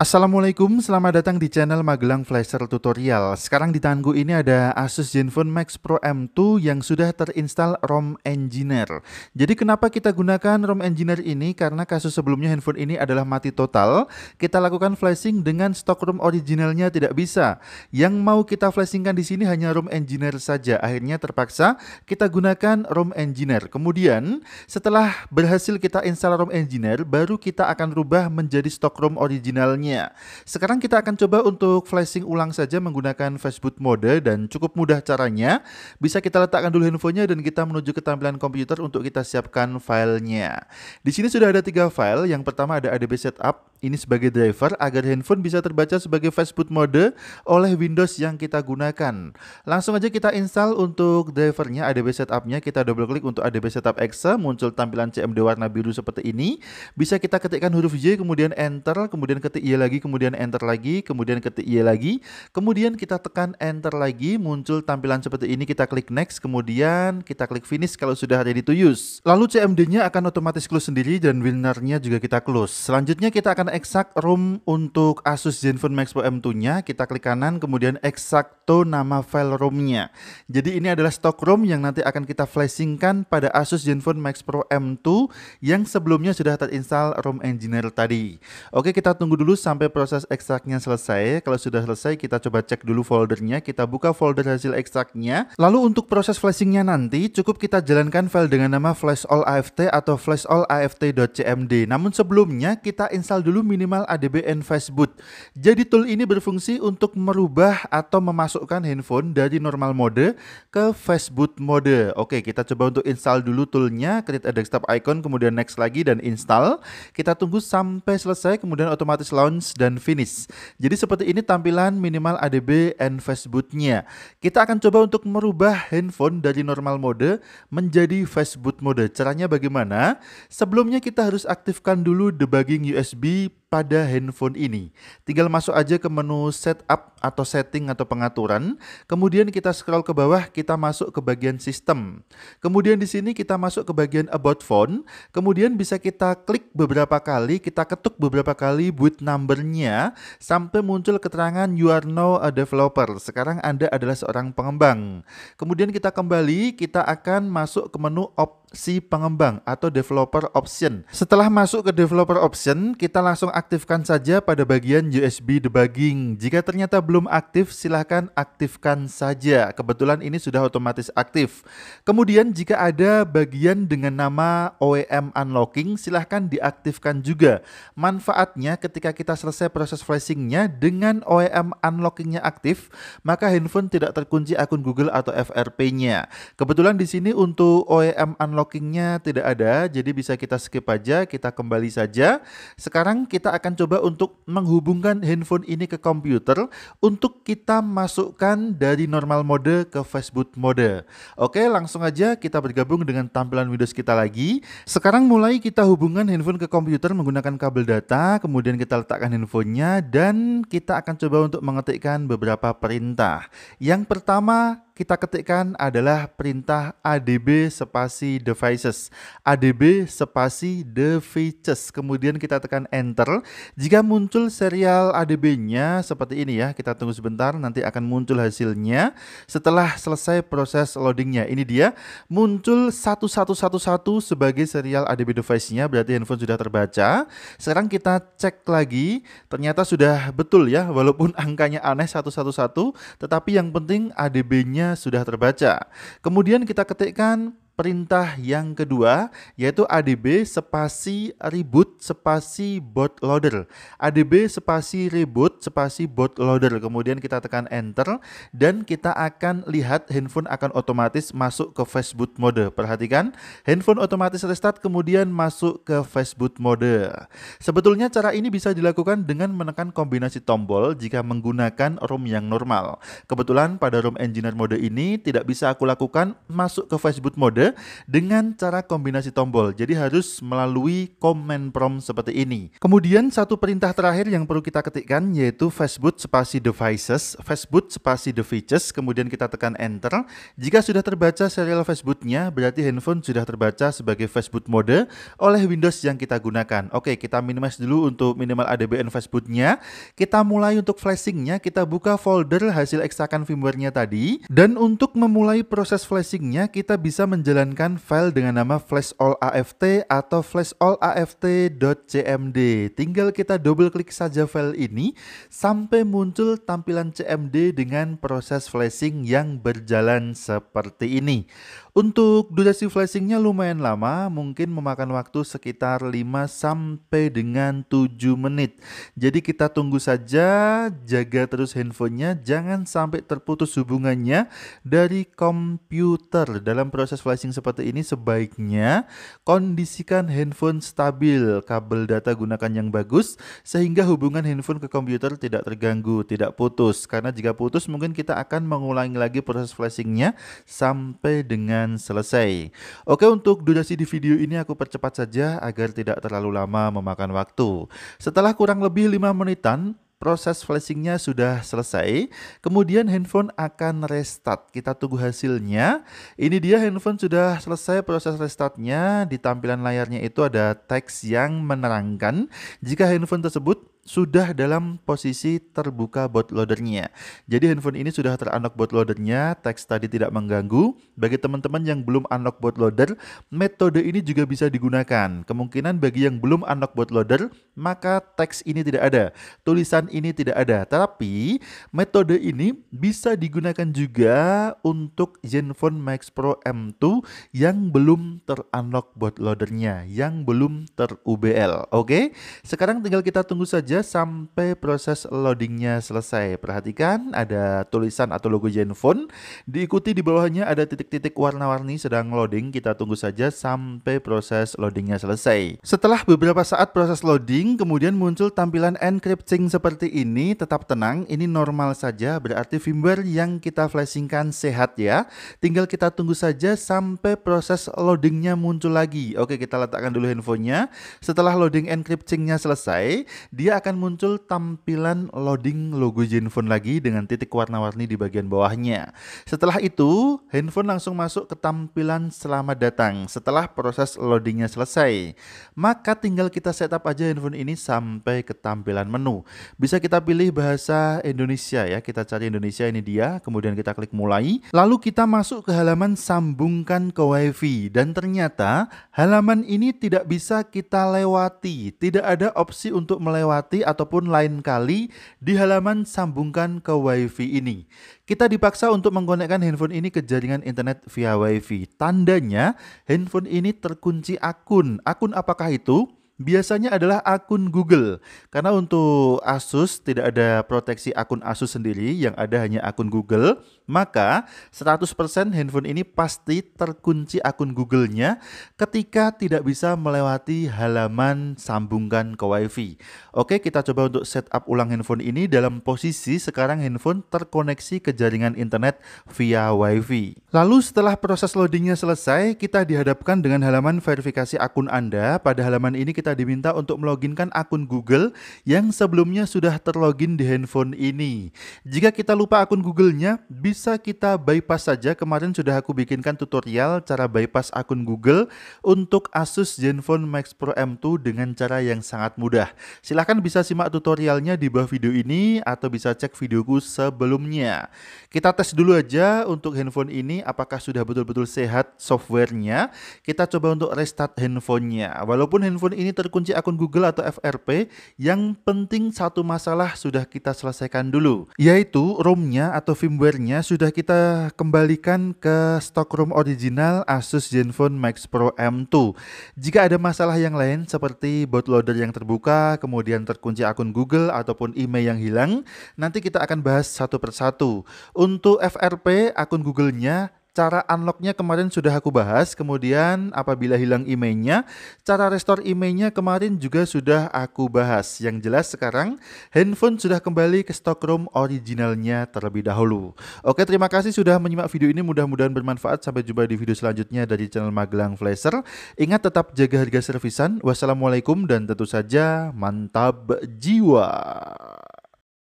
Assalamualaikum, selamat datang di channel Magelang Flasher Tutorial. Sekarang di tanganku ini ada Asus Zenfone Max Pro M2 yang sudah terinstall ROM Engineer. Jadi kenapa kita gunakan ROM Engineer ini? Karena kasus sebelumnya handphone ini adalah mati total. Kita lakukan flashing dengan stok ROM originalnya tidak bisa. Yang mau kita flashingkan di sini hanya ROM Engineer saja. Akhirnya terpaksa kita gunakan ROM Engineer. Kemudian setelah berhasil kita install ROM Engineer, baru kita akan rubah menjadi stok ROM originalnya lainnya. Sekarang kita akan coba untuk flashing ulang saja menggunakan Facebook mode dan cukup mudah caranya. Bisa kita letakkan dulu handphonenya dan kita menuju ke tampilan komputer untuk kita siapkan filenya. Di sini sudah ada tiga file. Yang pertama ada ADB Setup. Ini sebagai driver agar handphone bisa terbaca sebagai Facebook mode oleh Windows yang kita gunakan. Langsung aja kita install untuk drivernya ADB Setupnya. Kita double klik untuk ADB Setup Exe. Muncul tampilan CMD warna biru seperti ini. Bisa kita ketikkan huruf Y kemudian enter kemudian ketik Y lagi, kemudian enter lagi, kemudian ketik Y lagi, kemudian kita tekan enter lagi, muncul tampilan seperti ini, kita klik next, kemudian kita klik finish kalau sudah ready to use. Lalu CMD-nya akan otomatis close sendiri dan winner-nya juga kita close. Selanjutnya kita akan eksak room untuk Asus Zenfone Max Pro M2-nya, kita klik kanan, kemudian to nama file room-nya. Jadi ini adalah stock room yang nanti akan kita flashingkan pada Asus Zenfone Max Pro M2 yang sebelumnya sudah terinstall ROM Engineer tadi. Oke, kita tunggu dulu sampai sampai proses ekstraknya selesai. Kalau sudah selesai, kita coba cek dulu foldernya. Kita buka folder hasil ekstraknya. Lalu untuk proses flashingnya nanti, cukup kita jalankan file dengan nama flash all aft atau flash all aft.cmd. Namun sebelumnya, kita install dulu minimal adb and fastboot. Jadi tool ini berfungsi untuk merubah atau memasukkan handphone dari normal mode ke fastboot mode. Oke, kita coba untuk install dulu toolnya, create a desktop icon, kemudian next lagi dan install. Kita tunggu sampai selesai, kemudian otomatis launch launch dan finish. Jadi seperti ini tampilan minimal ADB and fastbootnya. Kita akan coba untuk merubah handphone dari normal mode menjadi fastboot mode. Caranya bagaimana? Sebelumnya kita harus aktifkan dulu debugging USB pada handphone ini. Tinggal masuk aja ke menu setup atau setting atau pengaturan, kemudian kita scroll ke bawah, kita masuk ke bagian sistem. Kemudian di sini kita masuk ke bagian about phone, kemudian bisa kita klik beberapa kali, kita ketuk beberapa kali boot numbernya sampai muncul keterangan you are now a developer. Sekarang Anda adalah seorang pengembang. Kemudian kita kembali, kita akan masuk ke menu op si pengembang atau developer option. Setelah masuk ke developer option, kita langsung aktifkan saja pada bagian USB debugging. Jika ternyata belum aktif, silahkan aktifkan saja. Kebetulan ini sudah otomatis aktif. Kemudian jika ada bagian dengan nama OEM unlocking, silahkan diaktifkan juga. Manfaatnya ketika kita selesai proses flashingnya dengan OEM unlockingnya aktif, maka handphone tidak terkunci akun Google atau FRP-nya. Kebetulan di sini untuk OEM unlocking unlockingnya tidak ada, jadi bisa kita skip aja, kita kembali saja. Sekarang kita akan coba untuk menghubungkan handphone ini ke komputer untuk kita masukkan dari normal mode ke fastboot mode. Oke, langsung aja kita bergabung dengan tampilan Windows kita lagi. Sekarang mulai kita hubungkan handphone ke komputer menggunakan kabel data, kemudian kita letakkan handphonenya dan kita akan coba untuk mengetikkan beberapa perintah. Yang pertama, kita ketikkan adalah perintah adb spasi devices. adb spasi devices. Kemudian kita tekan enter. Jika muncul serial adb-nya seperti ini ya, kita tunggu sebentar nanti akan muncul hasilnya setelah selesai proses loadingnya. Ini dia, muncul 1111 sebagai serial adb device-nya, berarti handphone sudah terbaca. Sekarang kita cek lagi, ternyata sudah betul ya, walaupun angkanya aneh 111, tetapi yang penting adb-nya sudah terbaca. Kemudian kita ketikkan perintah yang kedua yaitu adb spasi reboot spasi bootloader. Adb spasi reboot spasi bootloader. Kemudian kita tekan enter dan kita akan lihat handphone akan otomatis masuk ke fastboot mode. Perhatikan, handphone otomatis restart kemudian masuk ke fastboot mode. Sebetulnya cara ini bisa dilakukan dengan menekan kombinasi tombol jika menggunakan ROM yang normal. Kebetulan pada ROM engineer mode ini tidak bisa aku lakukan masuk ke Facebook mode dengan cara kombinasi tombol. Jadi harus melalui command prompt seperti ini. Kemudian satu perintah terakhir yang perlu kita ketikkan yaitu fastboot spasi devices, fastboot spasi the features, kemudian kita tekan enter. Jika sudah terbaca serial fastbootnya, berarti handphone sudah terbaca sebagai fastboot mode oleh Windows yang kita gunakan. Oke, kita minimize dulu untuk minimal ADBN fastbootnya. Kita mulai untuk flashingnya, kita buka folder hasil ekstrakan firmware-nya tadi. Dan untuk memulai proses flashingnya, kita bisa menjelaskan menjalankan file dengan nama flash all aft atau flash all aft.cmd. Tinggal kita double klik saja file ini sampai muncul tampilan CMD dengan proses flashing yang berjalan seperti ini. Untuk durasi flashingnya lumayan lama, mungkin memakan waktu sekitar 5 sampai dengan 7 menit. Jadi kita tunggu saja, jaga terus handphonenya, jangan sampai terputus hubungannya dari komputer. Dalam proses flashing seperti ini sebaiknya kondisikan handphone stabil, kabel data gunakan yang bagus, sehingga hubungan handphone ke komputer tidak terganggu, tidak putus. Karena jika putus mungkin kita akan mengulangi lagi proses flashingnya sampai dengan dengan selesai. Oke untuk durasi di video ini aku percepat saja agar tidak terlalu lama memakan waktu. Setelah kurang lebih 5 menitan, proses flashingnya sudah selesai. Kemudian handphone akan restart. Kita tunggu hasilnya. Ini dia handphone sudah selesai proses restartnya. Di tampilan layarnya itu ada teks yang menerangkan jika handphone tersebut sudah dalam posisi terbuka bootloadernya. Jadi handphone ini sudah terunlock bootloadernya, teks tadi tidak mengganggu. Bagi teman-teman yang belum unlock bootloader, metode ini juga bisa digunakan. Kemungkinan bagi yang belum unlock bootloader, maka teks ini tidak ada, tulisan ini tidak ada. Tapi metode ini bisa digunakan juga untuk Zenfone Max Pro M2 yang belum terunlock bootloadernya, yang belum ter-UBL. Oke, sekarang tinggal kita tunggu saja sampai proses loadingnya selesai. Perhatikan ada tulisan atau logo Zenfone. Diikuti di bawahnya ada titik-titik warna-warni sedang loading. Kita tunggu saja sampai proses loadingnya selesai. Setelah beberapa saat proses loading, kemudian muncul tampilan encrypting seperti ini. Tetap tenang, ini normal saja. Berarti firmware yang kita flashingkan sehat ya. Tinggal kita tunggu saja sampai proses loadingnya muncul lagi. Oke, kita letakkan dulu handphonenya. Setelah loading encryptingnya selesai, dia akan akan muncul tampilan loading logo Zenfone lagi dengan titik warna-warni di bagian bawahnya. Setelah itu, handphone langsung masuk ke tampilan selamat datang setelah proses loadingnya selesai. Maka tinggal kita setup aja handphone ini sampai ke tampilan menu. Bisa kita pilih bahasa Indonesia ya, kita cari Indonesia ini dia, kemudian kita klik mulai. Lalu kita masuk ke halaman sambungkan ke wifi dan ternyata halaman ini tidak bisa kita lewati, tidak ada opsi untuk melewati mendapati ataupun lain kali di halaman sambungkan ke WiFi ini. Kita dipaksa untuk mengkonekkan handphone ini ke jaringan internet via WiFi. Tandanya handphone ini terkunci akun. Akun apakah itu? biasanya adalah akun Google. Karena untuk Asus tidak ada proteksi akun Asus sendiri, yang ada hanya akun Google, maka 100% handphone ini pasti terkunci akun Google-nya ketika tidak bisa melewati halaman sambungkan ke Wi-Fi. Oke, kita coba untuk setup ulang handphone ini dalam posisi sekarang handphone terkoneksi ke jaringan internet via Wi-Fi. Lalu setelah proses loadingnya selesai, kita dihadapkan dengan halaman verifikasi akun Anda. Pada halaman ini kita kita diminta untuk meloginkan akun Google yang sebelumnya sudah terlogin di handphone ini. Jika kita lupa akun Google-nya, bisa kita bypass saja. Kemarin sudah aku bikinkan tutorial cara bypass akun Google untuk Asus Zenfone Max Pro M2 dengan cara yang sangat mudah. Silahkan bisa simak tutorialnya di bawah video ini atau bisa cek videoku sebelumnya. Kita tes dulu aja untuk handphone ini apakah sudah betul-betul sehat softwarenya. Kita coba untuk restart handphonenya. Walaupun handphone ini terkunci akun Google atau FRP, yang penting satu masalah sudah kita selesaikan dulu, yaitu ROM-nya atau firmware-nya sudah kita kembalikan ke stock ROM original Asus Zenfone Max Pro M2. Jika ada masalah yang lain seperti bootloader yang terbuka, kemudian terkunci akun Google ataupun email yang hilang, nanti kita akan bahas satu persatu. Untuk FRP, akun Google-nya cara unlocknya kemarin sudah aku bahas. Kemudian apabila hilang emailnya, cara restore emailnya kemarin juga sudah aku bahas. Yang jelas sekarang handphone sudah kembali ke stockroom originalnya terlebih dahulu. Oke, terima kasih sudah menyimak video ini. Mudah-mudahan bermanfaat. Sampai jumpa di video selanjutnya dari channel Magelang Flasher. Ingat tetap jaga harga servisan. Wassalamualaikum dan tentu saja mantap jiwa.